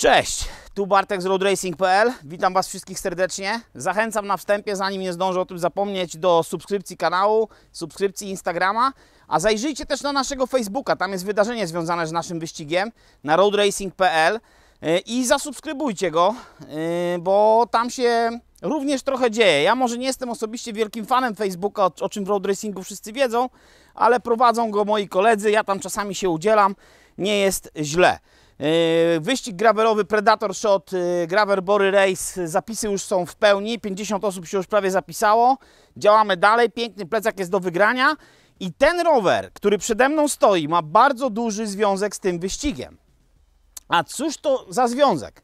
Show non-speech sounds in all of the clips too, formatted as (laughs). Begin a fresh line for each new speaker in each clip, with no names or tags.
Cześć, tu Bartek z RoadRacing.pl, witam Was wszystkich serdecznie. Zachęcam na wstępie, zanim nie zdążę o tym zapomnieć, do subskrypcji kanału, subskrypcji Instagrama, a zajrzyjcie też na naszego Facebooka, tam jest wydarzenie związane z naszym wyścigiem na RoadRacing.pl i zasubskrybujcie go, y, bo tam się również trochę dzieje. Ja może nie jestem osobiście wielkim fanem Facebooka, o czym w RoadRacingu wszyscy wiedzą, ale prowadzą go moi koledzy, ja tam czasami się udzielam, nie jest źle. E, wyścig gravelowy Predator Shot, e, Graver Bory Race, zapisy już są w pełni, 50 osób się już prawie zapisało. Działamy dalej, piękny plecak jest do wygrania. I ten rower, który przede mną stoi, ma bardzo duży związek z tym wyścigiem. A cóż to za związek?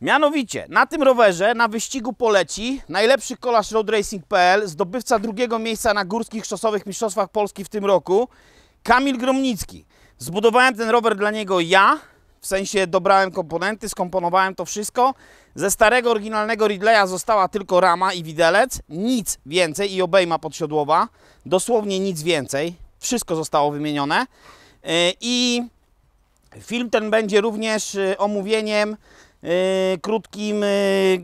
Mianowicie, na tym rowerze na wyścigu poleci najlepszy kolarz Road Racing.pl, zdobywca drugiego miejsca na górskich szosowych mistrzostwach Polski w tym roku, Kamil Gromnicki. Zbudowałem ten rower dla niego ja, w sensie dobrałem komponenty, skomponowałem to wszystko. Ze starego, oryginalnego Ridleya została tylko rama i widelec. Nic więcej i obejma podsiodłowa. Dosłownie nic więcej. Wszystko zostało wymienione. Y, I film ten będzie również y, omówieniem y, krótkim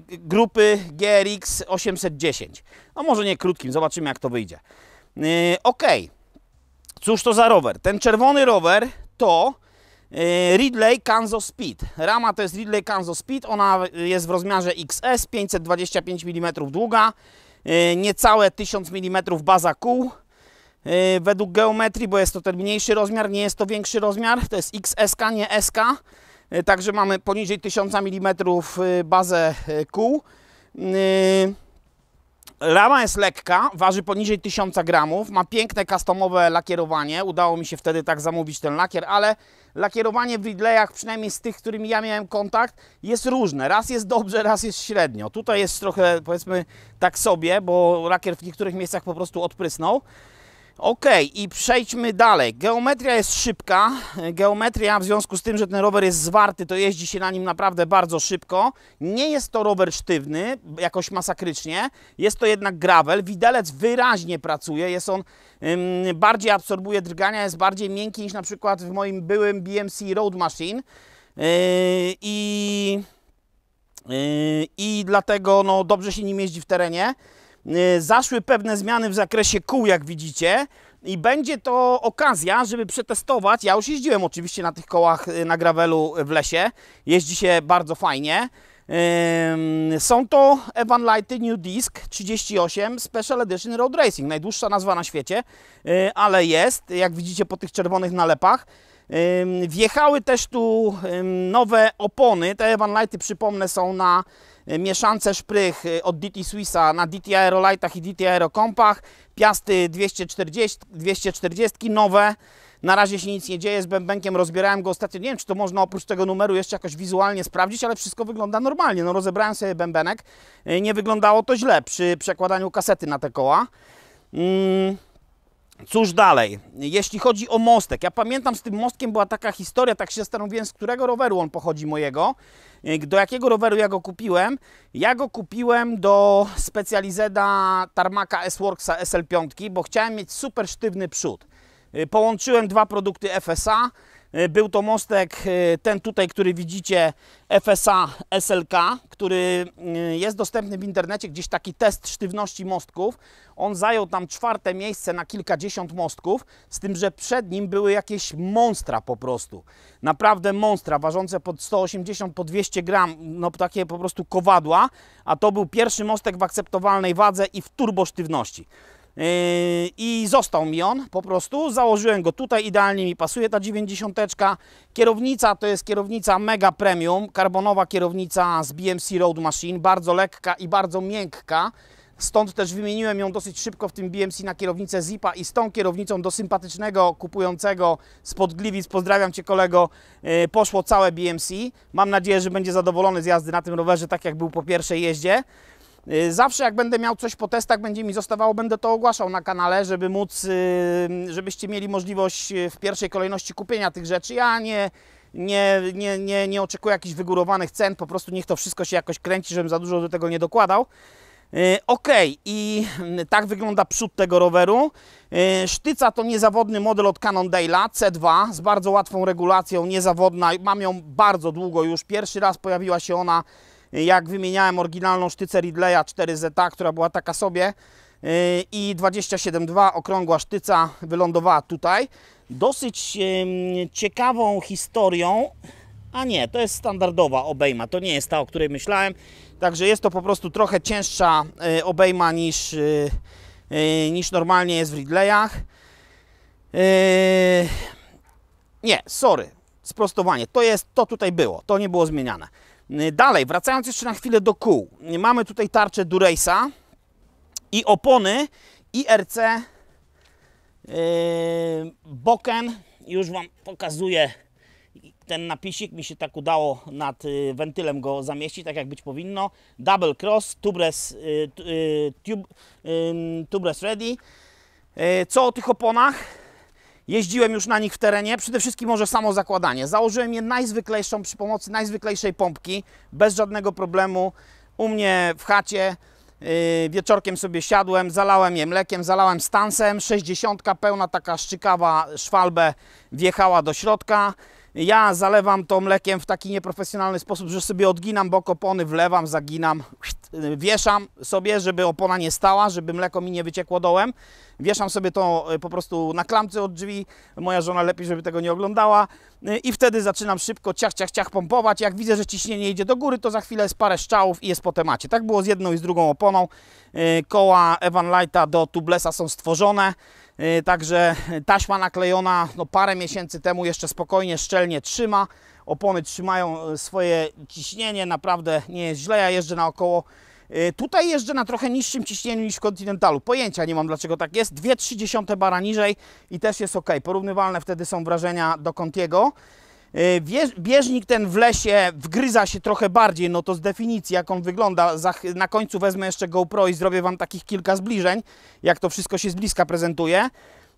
grupy GRX 810. No może nie krótkim, zobaczymy jak to wyjdzie. Ok, cóż to za rower? Ten czerwony rower to E, Ridley Kanzo Speed. Rama to jest Ridley Kanzo Speed, ona jest w rozmiarze XS, 525 mm długa, e, niecałe 1000 mm baza kół. E, według geometrii, bo jest to ten mniejszy rozmiar, nie jest to większy rozmiar, to jest XSK, nie SK. Także mamy poniżej 1000 mm bazę kół. Rama jest lekka, waży poniżej 1000 gramów, ma piękne customowe lakierowanie. Udało mi się wtedy tak zamówić ten lakier, ale lakierowanie w Ridleyach, przynajmniej z tych, z którymi ja miałem kontakt, jest różne. Raz jest dobrze, raz jest średnio. Tutaj jest trochę, powiedzmy, tak sobie, bo lakier w niektórych miejscach po prostu odprysnął. Ok, i przejdźmy dalej. Geometria jest szybka. Geometria w związku z tym, że ten rower jest zwarty, to jeździ się na nim naprawdę bardzo szybko. Nie jest to rower sztywny, jakoś masakrycznie. Jest to jednak gravel. Widelec wyraźnie pracuje. Jest on ym, bardziej absorbuje drgania, jest bardziej miękki niż na przykład w moim byłym BMC Road Machine. Yy, I, yy, i dlatego no, dobrze się nim jeździ w terenie. Y, zaszły pewne zmiany w zakresie kół, jak widzicie. I będzie to okazja, żeby przetestować. Ja już jeździłem oczywiście na tych kołach y, na gravelu y, w lesie. Jeździ się bardzo fajnie. Są to Evan Lighty New Disc 38 Special Edition Road Racing. Najdłuższa nazwa na świecie, ale jest, jak widzicie po tych czerwonych nalepach. Wjechały też tu nowe opony. Te Evan Lighty, przypomnę, są na E, mieszance szprych e, od DT Swissa na DT Lightach i DT Compach, piasty 240, 240 nowe, na razie się nic nie dzieje z bębenkiem, rozbierałem go ostatnio, nie wiem czy to można oprócz tego numeru jeszcze jakoś wizualnie sprawdzić, ale wszystko wygląda normalnie, no rozebrałem sobie bębenek, e, nie wyglądało to źle przy przekładaniu kasety na te koła. Mm. Cóż dalej? Jeśli chodzi o mostek, ja pamiętam z tym mostkiem była taka historia, tak się zastanowiłem, z którego roweru on pochodzi mojego, e, do jakiego roweru ja go kupiłem. Ja go kupiłem do Specializeda Tarmaka S-Worksa SL5, bo chciałem mieć super sztywny przód. E, połączyłem dwa produkty FSA, E, był to mostek, e, ten tutaj, który widzicie, FSA SLK, który e, jest dostępny w internecie, gdzieś taki test sztywności mostków. On zajął tam czwarte miejsce na kilkadziesiąt mostków, z tym, że przed nim były jakieś monstra po prostu. Naprawdę monstra, ważące pod 180, po 200 gram, no takie po prostu kowadła, a to był pierwszy mostek w akceptowalnej wadze i w turbosztywności. Yy, i został mi on po prostu. Założyłem go tutaj, idealnie mi pasuje ta 90. Kierownica to jest kierownica mega premium, karbonowa kierownica z BMC Road Machine, bardzo lekka i bardzo miękka. Stąd też wymieniłem ją dosyć szybko w tym BMC na kierownicę Zipa i z tą kierownicą do sympatycznego kupującego spod Gliwic, pozdrawiam Cię kolego, yy, poszło całe BMC. Mam nadzieję, że będzie zadowolony z jazdy na tym rowerze, tak jak był po pierwszej jeździe. Y, zawsze jak będę miał coś po testach, będzie mi zostawało, będę to ogłaszał na kanale, żeby móc, y, żebyście mieli możliwość y, w pierwszej kolejności kupienia tych rzeczy. Ja nie, nie, nie, nie, nie oczekuję jakichś wygórowanych cen, po prostu niech to wszystko się jakoś kręci, żebym za dużo do tego nie dokładał. Ok, i mm, tak wygląda przód tego roweru. Sztyca to niezawodny model od Cannondale'a C2 z bardzo łatwą regulacją, niezawodna. Mam ją bardzo długo już. Pierwszy raz pojawiła się ona jak wymieniałem oryginalną sztycę Ridleya 4Z, która była taka sobie yy, i 27.2 okrągła sztyca wylądowała tutaj. Dosyć ciekawą historią, a nie, to jest standardowa obejma, to nie jest ta, o której myślałem. Także jest to po prostu trochę cięższa yy, obejma niż, yy, niż normalnie jest w Ridleyach. Nie, sorry, sprostowanie, to jest, to tutaj było, to nie było zmieniane. Y, dalej, wracając jeszcze na chwilę do kół. Y, mamy tutaj tarczę Durejsa i opony IRC y, Boken. Już Wam pokazuję ten napisik. Mi się tak udało nad wentylem go zamieścić, tak jak być powinno. Double Cross, Tubres, tube, tubres Ready. Co o tych oponach? Jeździłem już na nich w terenie, przede wszystkim może samo zakładanie. Założyłem je najzwyklejszą przy pomocy najzwyklejszej pompki, bez żadnego problemu. U mnie w chacie yy, wieczorkiem sobie siadłem, zalałem je mlekiem, zalałem stansem. 60 pełna taka szczykawa szwalbę wjechała do środka. Ja zalewam to mlekiem w taki nieprofesjonalny sposób, że sobie odginam bok opony, wlewam, zaginam, wieszam sobie, żeby opona nie stała, żeby mleko mi nie wyciekło dołem. Wieszam sobie to e, po prostu na klamce od drzwi. Moja żona lepiej, żeby tego nie oglądała. E, I wtedy zaczynam szybko ciach, ciach, ciach pompować. Jak widzę, że ciśnienie idzie do góry, to za chwilę jest parę szczałów i jest po temacie. Tak było z jedną i z drugą oponą. E, Koła Evan Lighta do Tublesa są stworzone. E, także taśma naklejona no parę miesięcy temu jeszcze spokojnie, szczelnie trzyma. Opony trzymają e, swoje ciśnienie, naprawdę nie jest źle. Ja jeżdżę naokoło. E, tutaj jeżdżę na trochę niższym ciśnieniu niż w Continentalu. Pojęcia nie mam dlaczego tak jest. 2,3 bara niżej i też jest ok. Porównywalne wtedy są wrażenia do Contiego. Y, bieżnik ten w lesie wgryza się trochę bardziej, no to z definicji jak on wygląda. Na końcu wezmę jeszcze GoPro i zrobię Wam takich kilka zbliżeń, jak to wszystko się z bliska prezentuje.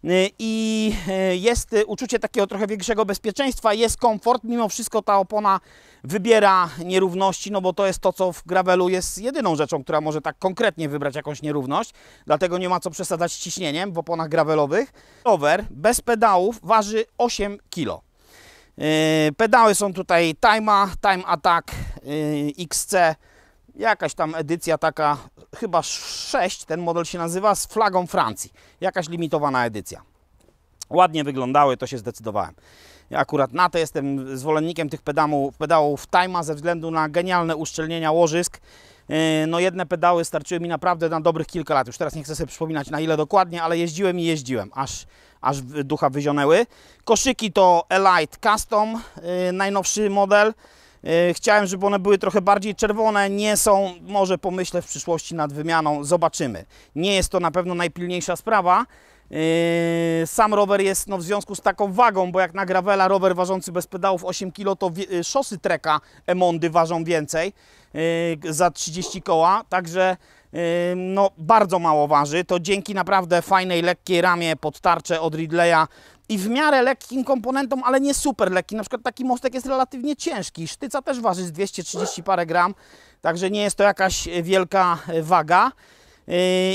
Y, I y, jest uczucie takiego trochę większego bezpieczeństwa, jest komfort, mimo wszystko ta opona wybiera nierówności, no bo to jest to, co w gravelu jest jedyną rzeczą, która może tak konkretnie wybrać jakąś nierówność, dlatego nie ma co przesadzać ciśnieniem w oponach gravelowych. Rower bez pedałów waży 8 kg. Yy, pedały są tutaj Time'a, Time Attack, yy, XC, jakaś tam edycja taka, chyba 6 ten model się nazywa, z flagą Francji. Jakaś limitowana edycja. Ładnie wyglądały, to się zdecydowałem. Ja akurat na to jestem zwolennikiem tych pedałów, pedałów Time'a ze względu na genialne uszczelnienia łożysk E, no jedne pedały starczyły mi naprawdę na dobrych kilka lat. Już teraz nie chcę sobie przypominać na ile dokładnie, ale jeździłem i jeździłem, aż, aż ducha wyzionęły. Koszyki to Elite Custom, e, najnowszy model. E, chciałem, żeby one były trochę bardziej czerwone, nie są, może pomyślę w przyszłości nad wymianą, zobaczymy. Nie jest to na pewno najpilniejsza sprawa, Yy, sam rower jest no, w związku z taką wagą, bo jak na gravela rower ważący bez pedałów 8 kg, to y, szosy treka Emondy ważą więcej yy, za 30 koła, także yy, no, bardzo mało waży. To dzięki naprawdę fajnej, lekkiej ramie pod tarczę od Ridleya i w miarę lekkim komponentom, ale nie super lekki. Na przykład taki mostek jest relatywnie ciężki. Sztyca też waży z 230 parę gram, także nie jest to jakaś wielka waga.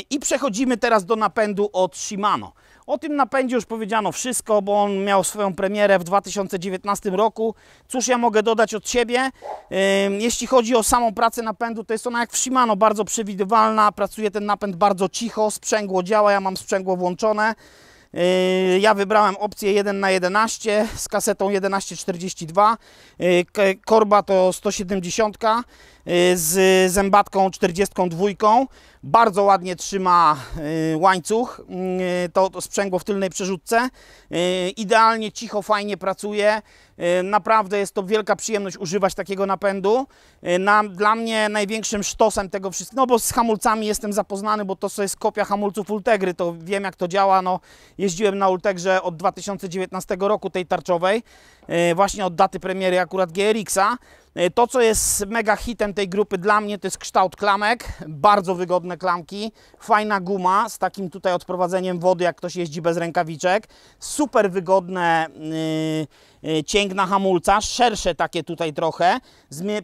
I przechodzimy teraz do napędu od Shimano. O tym napędzie już powiedziano wszystko, bo on miał swoją premierę w 2019 roku. Cóż ja mogę dodać od siebie? Jeśli chodzi o samą pracę napędu, to jest ona jak w Shimano, bardzo przewidywalna. Pracuje ten napęd bardzo cicho, sprzęgło działa, ja mam sprzęgło włączone. Yy, ja wybrałem opcję 1 na 11 z kasetą 1142. Yy, Korba to 170. Y, z zębatką 42. Bardzo ładnie trzyma y, łańcuch, y, to, to sprzęgło w tylnej przerzutce. Idealnie, cicho, fajnie pracuje. Naprawdę jest to wielka przyjemność używać takiego napędu. Na, dla mnie największym sztosem tego wszystkiego, no bo z hamulcami jestem zapoznany, bo to co jest kopia hamulców Ultegry, to wiem jak to działa. No, jeździłem na Ultegrze od 2019 roku, tej tarczowej, właśnie od daty premiery akurat GRX-a. E, to, co jest mega hitem tej grupy dla mnie, to jest kształt klamek. Bardzo wygodne klamki, fajna guma z takim tutaj odprowadzeniem wody, jak ktoś jeździ bez rękawiczek. Super wygodne yy, cięgna hamulca, szersze takie tutaj trochę.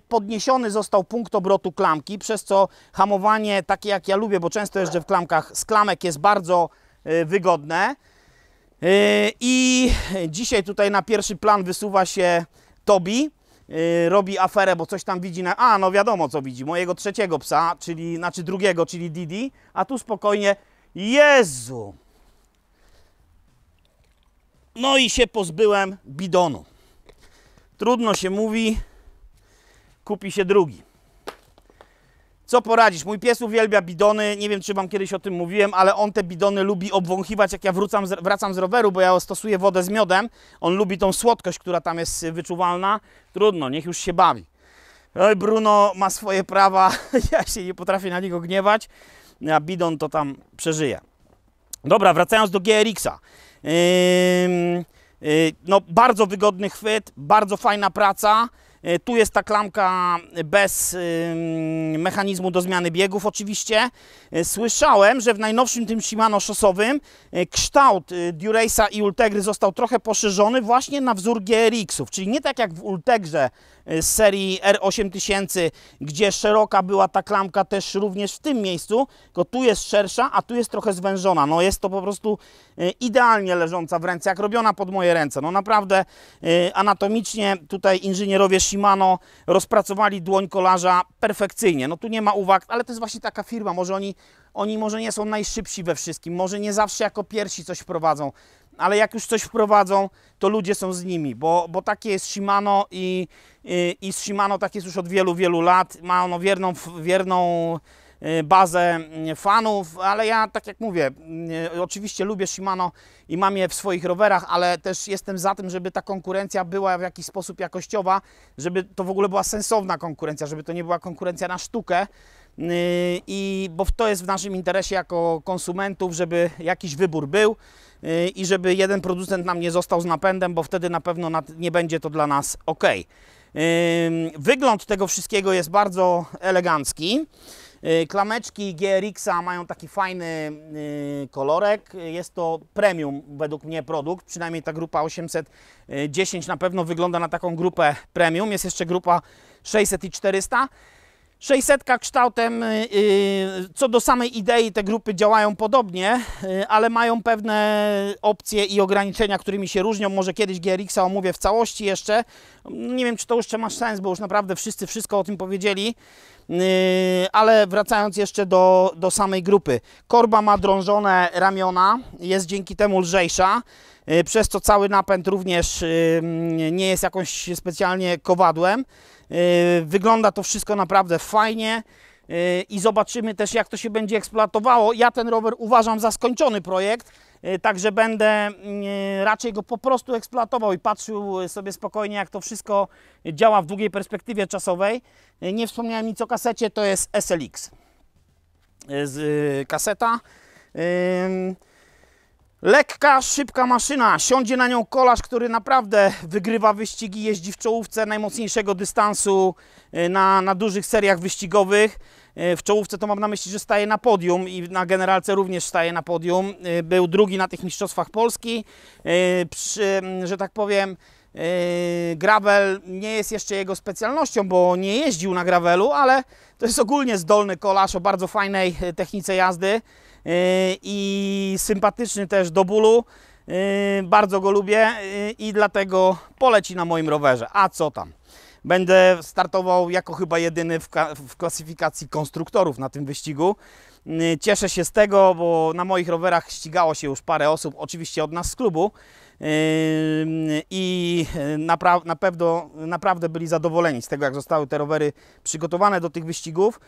Podniesiony został punkt obrotu klamki, przez co hamowanie takie jak ja lubię, bo często jeżdżę w klamkach, z klamek jest bardzo yy, wygodne. Yy, I dzisiaj tutaj na pierwszy plan wysuwa się Tobi Y, robi aferę, bo coś tam widzi na... A, no wiadomo co widzi, mojego trzeciego psa, czyli, znaczy drugiego, czyli Didi, a tu spokojnie, Jezu! No i się pozbyłem bidonu. Trudno się mówi, kupi się drugi. Co poradzić? Mój pies uwielbia bidony. Nie wiem, czy wam kiedyś o tym mówiłem, ale on te bidony lubi obwąchiwać, jak ja wrócam, z, wracam z roweru, bo ja stosuję wodę z miodem. On lubi tą słodkość, która tam jest wyczuwalna. Trudno, niech już się bawi. Oj, Bruno ma swoje prawa, (laughs) ja się nie potrafię na niego gniewać, a bidon to tam przeżyje. Dobra, wracając do GRX-a. Yy, yy, no, bardzo wygodny chwyt, bardzo fajna praca. E, tu jest ta klamka bez mechanizmu do zmiany biegów oczywiście. E, słyszałem, że w najnowszym tym Shimano szosowym e, kształt Durace'a i Ultegry został trochę poszerzony właśnie na wzór GRX-ów, czyli nie tak jak w Ultegrze z serii R8000, gdzie szeroka była ta klamka też również w tym miejscu, tylko tu jest szersza, a tu jest trochę zwężona. No jest to po prostu idealnie leżąca w ręce, jak robiona pod moje ręce. No naprawdę anatomicznie tutaj inżynierowie Shimano Shimano rozpracowali dłoń kolarza perfekcyjnie. No tu nie ma uwag, ale to jest właśnie taka firma, może oni, oni może nie są najszybsi we wszystkim, może nie zawsze jako pierwsi coś wprowadzą, ale jak już coś wprowadzą, to ludzie są z nimi, bo, bo takie jest Shimano i, i, i z Shimano tak jest już od wielu, wielu lat. Ma ono wierną, wierną Y, bazę y, fanów, ale ja tak jak mówię, y, oczywiście lubię Shimano i mam je w swoich rowerach, ale też jestem za tym, żeby ta konkurencja była w jakiś sposób jakościowa, żeby to w ogóle była sensowna konkurencja, żeby to nie była konkurencja na sztukę. I bo to jest w naszym interesie jako konsumentów, żeby jakiś wybór był i żeby jeden producent nam nie został z napędem, bo wtedy na pewno nie będzie to dla nas ok. Wygląd tego wszystkiego jest bardzo elegancki. E, klameczki GRX-a mają taki fajny e, kolorek. Jest to premium według mnie produkt, przynajmniej ta grupa 810 e, na pewno wygląda na taką grupę premium. Jest jeszcze grupa 600 i 400. 600 kształtem, y, y, co do samej idei, te grupy działają podobnie, y, ale mają pewne opcje i ograniczenia, którymi się różnią. Może kiedyś GRX-a omówię w całości jeszcze. Nie wiem, czy to jeszcze ma sens, bo już naprawdę wszyscy wszystko o tym powiedzieli. Ale wracając jeszcze do, do samej grupy. Korba ma drążone ramiona, jest dzięki temu lżejsza przez to cały napęd również nie jest jakąś specjalnie kowadłem. Y, wygląda to wszystko naprawdę fajnie y, i zobaczymy też jak to się będzie eksploatowało. Ja ten rower uważam za skończony projekt, y, także będę raczej go po prostu eksploatował i patrzył sobie spokojnie jak to wszystko działa w długiej perspektywie czasowej. Nie wspomniałem nic o kasecie, to jest SLX z kaseta. Lekka, szybka maszyna. Siądzie na nią kolarz, który naprawdę wygrywa wyścigi, jeździ w czołówce najmocniejszego dystansu e, na, na dużych seriach wyścigowych. E, w czołówce to mam na myśli, że staje na podium i na generalce również staje na podium. E, był drugi na tych mistrzostwach Polski. Przy, że tak powiem, Gravel nie jest jeszcze jego specjalnością, bo nie jeździł na gravelu, ale to jest ogólnie zdolny kolarz o bardzo fajnej technice jazdy. Y, i sympatyczny też do bólu. Y, bardzo go lubię y, i dlatego poleci na moim rowerze. A co tam? Będę startował jako chyba jedyny w, klasyfikacji konstruktorów na tym wyścigu. Cieszę się z tego, bo na moich rowerach ścigało się już parę osób, oczywiście od nas z klubu i napra na pewno, naprawdę byli zadowoleni z tego, jak zostały te rowery przygotowane do tych wyścigów.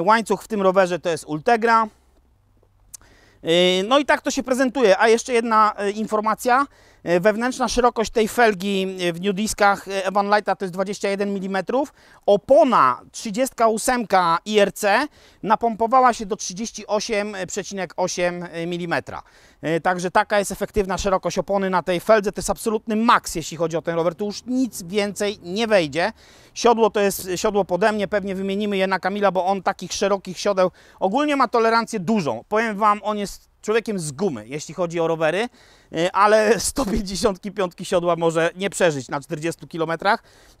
Łańcuch w tym rowerze to jest Ultegra, Yy, no i tak to się prezentuje. A jeszcze jedna e, informacja. E, wewnętrzna szerokość tej felgi e, w New Discach e, Evan Lighta to jest 21 mm. Opona 38 IRC napompowała się do 38,8 mm. Także taka jest efektywna szerokość opony na tej feldze. To jest absolutny maks, jeśli chodzi o ten rower. Tu już nic więcej nie wejdzie. Siodło to jest siodło pode mnie. Pewnie wymienimy je na Kamila, bo on takich szerokich siodeł ogólnie ma tolerancję dużą. Powiem Wam, on jest człowiekiem z gumy, jeśli chodzi o rowery. E, ale 155 siodła może nie przeżyć na 40 km.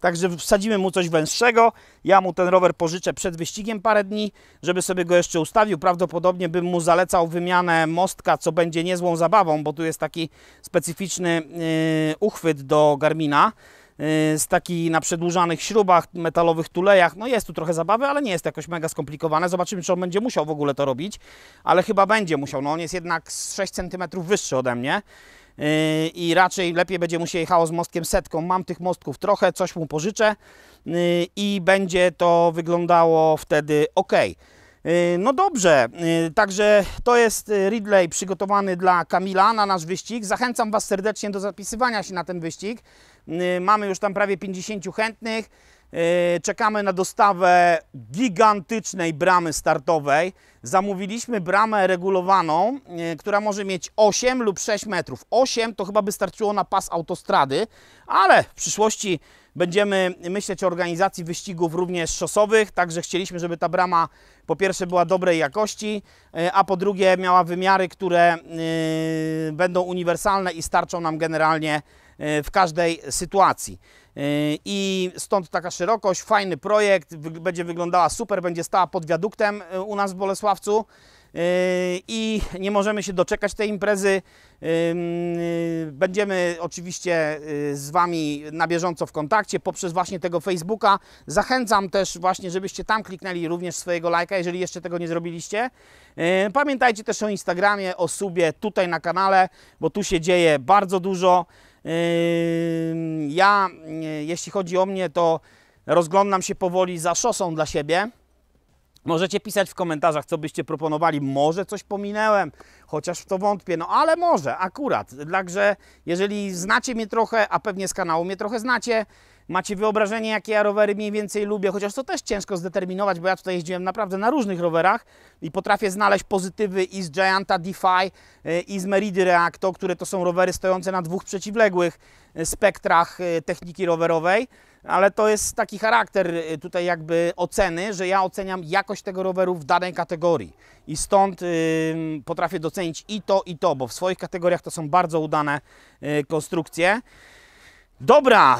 Także wsadzimy mu coś węższego. Ja mu ten rower pożyczę przed wyścigiem parę dni, żeby sobie go jeszcze ustawił. Prawdopodobnie bym mu zalecał wymianę mostka, co będzie niezłą zabawą, bo tu jest taki specyficzny yy, uchwyt do Garmina. Y, z taki na przedłużanych śrubach, metalowych tulejach. No jest tu trochę zabawy, ale nie jest to jakoś mega skomplikowane. Zobaczymy, czy on będzie musiał w ogóle to robić, ale chyba będzie musiał. No on jest jednak z 6 cm wyższy ode mnie y, i raczej lepiej będzie mu się jechało z mostkiem setką. Mam tych mostków trochę, coś mu pożyczę y, i będzie to wyglądało wtedy ok. Y, no dobrze, y, także to jest y, Ridley przygotowany dla Kamila na nasz wyścig. Zachęcam Was serdecznie do zapisywania się na ten wyścig. Mamy już tam prawie 50 chętnych. Yy, czekamy na dostawę gigantycznej bramy startowej. Zamówiliśmy bramę regulowaną, yy, która może mieć 8 lub 6 metrów. 8 to chyba by starczyło na pas autostrady, ale w przyszłości będziemy myśleć o organizacji wyścigów również szosowych, także chcieliśmy, żeby ta brama po pierwsze była dobrej jakości, yy, a po drugie miała wymiary, które będą uniwersalne i starczą nam generalnie w każdej sytuacji. Yy, I stąd taka szerokość, fajny projekt, będzie wyglądała super, będzie stała pod wiaduktem yy, u nas w Bolesławcu yy, i nie możemy się doczekać tej imprezy. Będziemy oczywiście z Wami na bieżąco w kontakcie poprzez właśnie tego Facebooka. Zachęcam też właśnie, żebyście tam kliknęli również swojego lajka, jeżeli jeszcze tego nie zrobiliście. Pamiętajcie też o Instagramie, o subie tutaj na kanale, bo tu się dzieje bardzo dużo. Ja, y, jeśli chodzi o mnie, to rozglądam się powoli za szosą dla siebie. Możecie pisać w komentarzach, co byście proponowali. Może coś pominęłem, chociaż w to wątpię, no ale może, akurat. Także jeżeli znacie mnie trochę, a pewnie z kanału mnie trochę znacie, Macie wyobrażenie, jakie ja rowery mniej więcej lubię, chociaż to też ciężko zdeterminować, bo ja tutaj jeździłem naprawdę na różnych rowerach i potrafię znaleźć pozytywy i z Gianta DeFi, i z Meridy Reacto, które to są rowery stojące na dwóch przeciwległych spektrach e, techniki rowerowej, ale to jest taki charakter e, tutaj jakby oceny, że ja oceniam jakość tego roweru w danej kategorii i stąd e, potrafię docenić i to, i to, bo w swoich kategoriach to są bardzo udane konstrukcje. Dobra,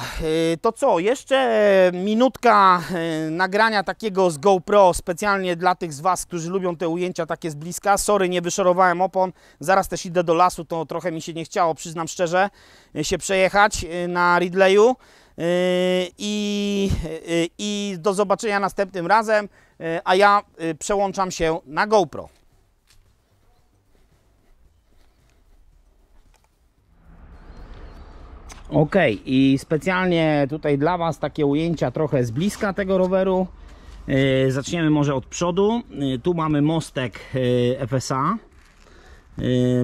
y, to co? Jeszcze minutka y, nagrania takiego z GoPro specjalnie dla tych z Was, którzy lubią te ujęcia takie z bliska. Sorry, nie wyszorowałem opon, zaraz też idę do lasu, to trochę mi się nie chciało, przyznam szczerze, y, się przejechać na Ridleyu. I, I do zobaczenia następnym razem, a ja przełączam się na GoPro. Ok, i specjalnie tutaj dla Was takie ujęcia trochę z bliska tego roweru. E, zaczniemy może od przodu. E, tu mamy mostek e, FSA.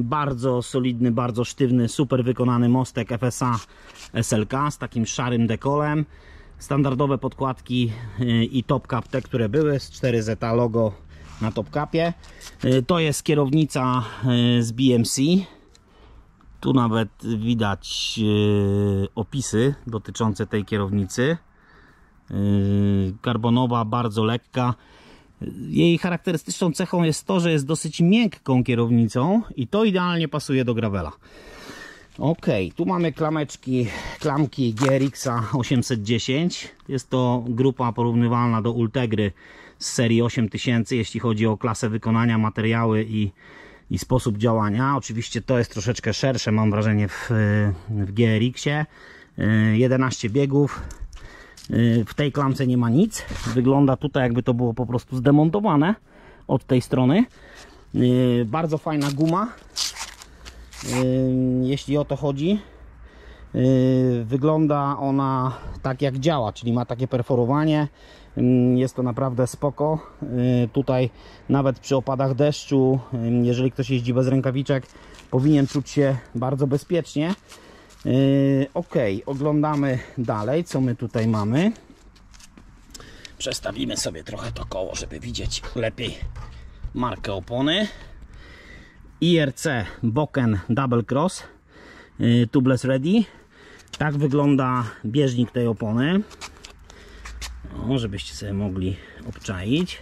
Bardzo solidny, bardzo sztywny, super wykonany mostek FSA SLK z takim szarym dekolem. Standardowe podkładki i topcap te, które były z 4Z logo na topcapie. To jest kierownica z BMC tu nawet widać e, opisy dotyczące tej kierownicy. E, karbonowa, bardzo lekka. Jej charakterystyczną cechą jest to, że jest dosyć miękką kierownicą i to idealnie pasuje do gravela. Ok, tu mamy klameczki, klamki GRX 810. Jest to grupa porównywalna do Ultegry z serii 8000, jeśli chodzi o klasę wykonania, materiały i i sposób działania. Oczywiście to jest troszeczkę szersze, mam wrażenie, w, w GRX-ie. 11 y, biegów. Y, w tej klamce nie ma nic. Wygląda tutaj, jakby to było po prostu zdemontowane od tej strony. Y, bardzo fajna guma, jeśli o to chodzi. Wygląda ona tak jak działa, czyli ma takie perforowanie Mm, jest to naprawdę spoko. Y, tutaj nawet przy opadach deszczu, y, jeżeli ktoś jeździ bez rękawiczek, powinien czuć się bardzo bezpiecznie. Y, ok, oglądamy dalej, co my tutaj mamy. Przestawimy sobie trochę to koło, żeby widzieć lepiej markę opony. IRC Boken Double Cross Tubeless Ready. Tak wygląda bieżnik tej opony o, żebyście sobie mogli obczaić.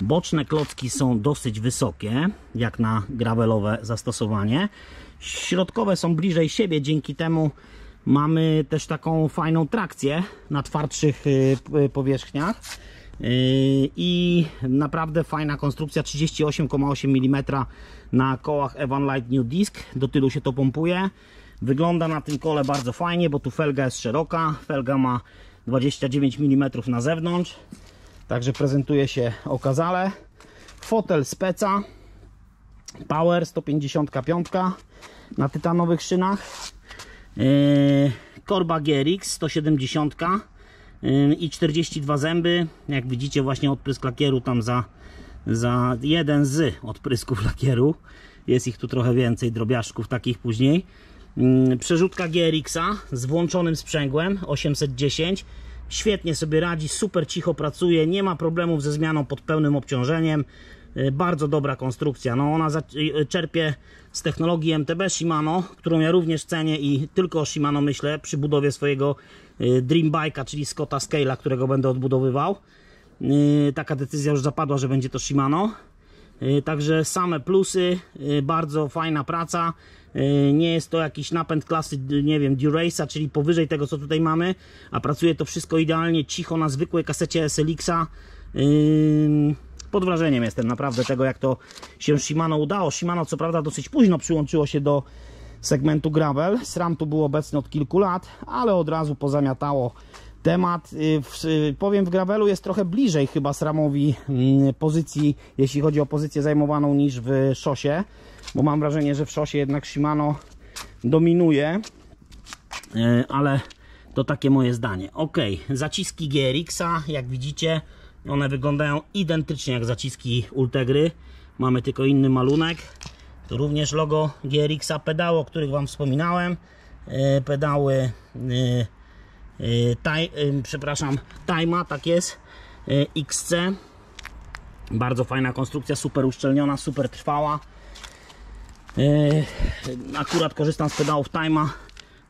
Boczne klocki są dosyć wysokie, jak na gravelowe zastosowanie. Środkowe są bliżej siebie, dzięki temu mamy też taką fajną trakcję na twardszych y, y, powierzchniach. Y, I naprawdę fajna konstrukcja, 38,8 mm na kołach Evan Light New Disc, do tylu się to pompuje. Wygląda na tym kole bardzo fajnie, bo tu felga jest szeroka, felga ma 29 mm na zewnątrz. Także prezentuje się okazale. Fotel speca. Power 155 na tytanowych szynach. Korba GRX 170 i 42 zęby. Jak widzicie właśnie odprysk lakieru tam za, za jeden z odprysków (laughs) lakieru. Jest ich tu trochę więcej, drobiażków takich później. Mm, przerzutka grx z włączonym sprzęgłem 810. Świetnie sobie radzi, super cicho pracuje, nie ma problemów ze zmianą pod pełnym obciążeniem. Y, bardzo dobra konstrukcja. No ona y, y, czerpie z technologii MTB Shimano, którą ja również cenię i tylko o Shimano myślę przy budowie swojego Dream Bike'a, czyli Scotta Scale'a, którego będę odbudowywał. Taka decyzja już zapadła, że będzie to Shimano. E, także same plusy, e, bardzo fajna praca. E, nie jest to jakiś napęd klasy, nie wiem, Durace'a, czyli powyżej tego, co tutaj mamy, a pracuje to wszystko idealnie, cicho, na zwykłej kasecie SLX-a. Pod wrażeniem jestem naprawdę tego, jak to się Shimano udało. Shimano, co prawda, dosyć późno przyłączyło się do segmentu gravel. SRAM tu był obecny od kilku lat, ale od razu pozamiatało Temat, y, y, powiem, w Gravelu jest trochę bliżej chyba SRAMowi mm, pozycji, jeśli chodzi o pozycję zajmowaną niż w szosie, bo mam wrażenie, że w szosie jednak Shimano dominuje, y, ale to takie moje zdanie. Ok, zaciski GRX-a, jak widzicie, one wyglądają identycznie jak zaciski Ultegry, mamy tylko inny malunek. Tu również logo GRX-a, pedały, o których Wam wspominałem, pedały E, taj, e, przepraszam, Tajma, tak jest, e, XC. Bardzo fajna konstrukcja, super uszczelniona, super trwała. Akurat korzystam z pedałów Tajma,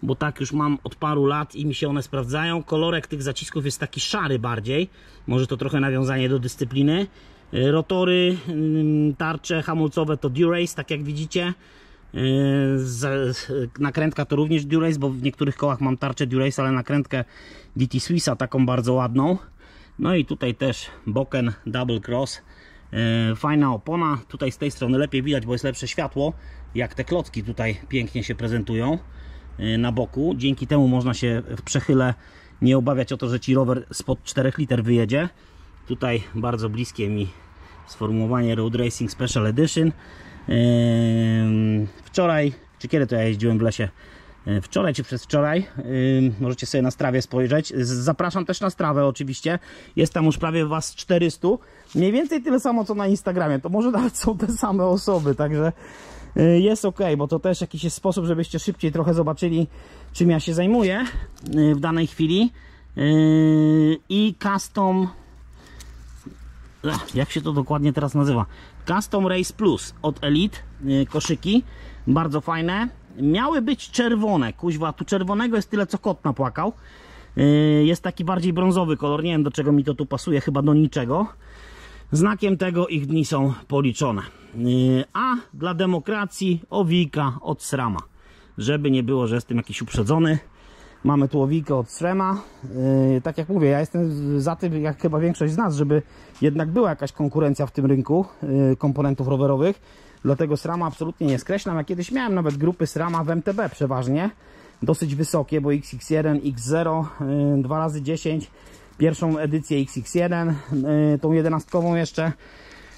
bo tak już mam od paru lat i mi się one sprawdzają. Kolorek tych zacisków jest taki szary bardziej, może to trochę nawiązanie do dyscypliny. Rotory, mm, tarcze hamulcowe to Durace, tak jak widzicie. E, nakrętka to również Durace, bo w niektórych kołach mam tarczę Durace, ale nakrętkę DT Swissa, taką bardzo ładną. No i tutaj też Boken Double Cross. E, fajna opona, tutaj z tej strony lepiej widać, bo jest lepsze światło, jak te klocki tutaj pięknie się prezentują e, na boku. Dzięki temu można się w przechyle nie obawiać o to, że Ci rower spod 4 liter wyjedzie. Tutaj bardzo bliskie mi sformułowanie Road Racing Special Edition. Wczoraj, czy kiedy to ja jeździłem w lesie? Wczoraj czy przedwczoraj, możecie sobie na strawie spojrzeć. Zapraszam też na strawę oczywiście. Jest tam już prawie was 400. Mniej więcej tyle samo co na Instagramie. To może nawet są te same osoby, także y, jest ok, bo to też jakiś jest sposób, żebyście szybciej trochę zobaczyli, czym ja się zajmuję y, w danej chwili. Y, I custom jak się to dokładnie teraz nazywa Custom Race Plus od Elite y, koszyki bardzo fajne miały być czerwone kuźwa tu czerwonego jest tyle co kot napłakał y, jest taki bardziej brązowy kolor nie wiem do czego mi to tu pasuje chyba do niczego znakiem tego ich dni są policzone y, a dla demokracji owika od srama żeby nie było, że jestem jakiś uprzedzony Mamy tu od Srema. Y, tak jak mówię, ja jestem za tym, jak chyba większość z nas, żeby jednak była jakaś konkurencja w tym rynku y, komponentów rowerowych. Dlatego srama absolutnie nie skreślam. Ja kiedyś miałem nawet grupy srama w MTB przeważnie. Dosyć wysokie, bo XX1, X0, 2x10. Pierwszą edycję XX1, y, tą jedenastkową jeszcze.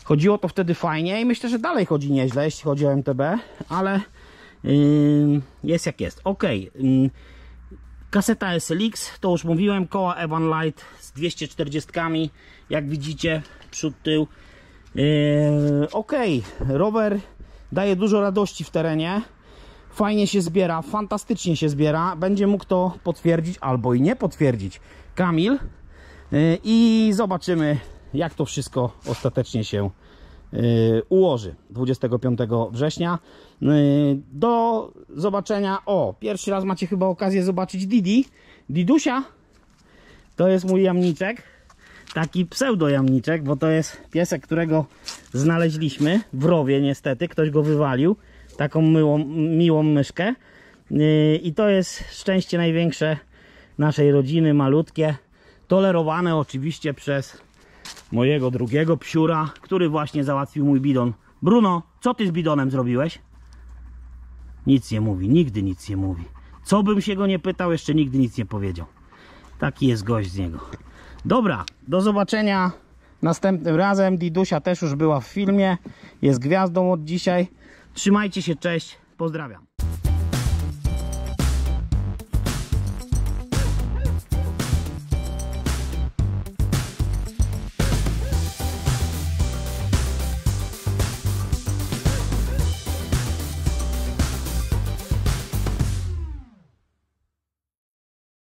Chodziło to wtedy fajnie i myślę, że dalej chodzi nieźle, jeśli chodzi o MTB, ale jest jak jest. ok Kaseta SLX, to już mówiłem, koła Evan Light z 240, jak widzicie, przód, tył. Yy, ok, rower daje dużo radości w terenie. Fajnie się zbiera, fantastycznie się zbiera. Będzie mógł to potwierdzić albo i nie potwierdzić Kamil. Yy, I zobaczymy, jak to wszystko ostatecznie się Y, ułoży 25 września. Y, do zobaczenia. O, pierwszy raz macie chyba okazję zobaczyć Didi. Didusia to jest mój jamniczek. Taki pseudojamniczek, bo to jest piesek, którego znaleźliśmy w rowie niestety. Ktoś go wywalił. Taką miłą, miłą myszkę. Y, I to jest szczęście największe naszej rodziny, malutkie. Tolerowane oczywiście przez mojego drugiego psiura, który właśnie załatwił mój bidon. Bruno, co ty z bidonem zrobiłeś? Nic nie mówi, nigdy nic nie mówi. Co bym się go nie pytał, jeszcze nigdy nic nie powiedział. Taki jest gość z niego. Dobra, do zobaczenia następnym razem. Didusia też już była w filmie. Jest gwiazdą od dzisiaj. Trzymajcie się, cześć, pozdrawiam.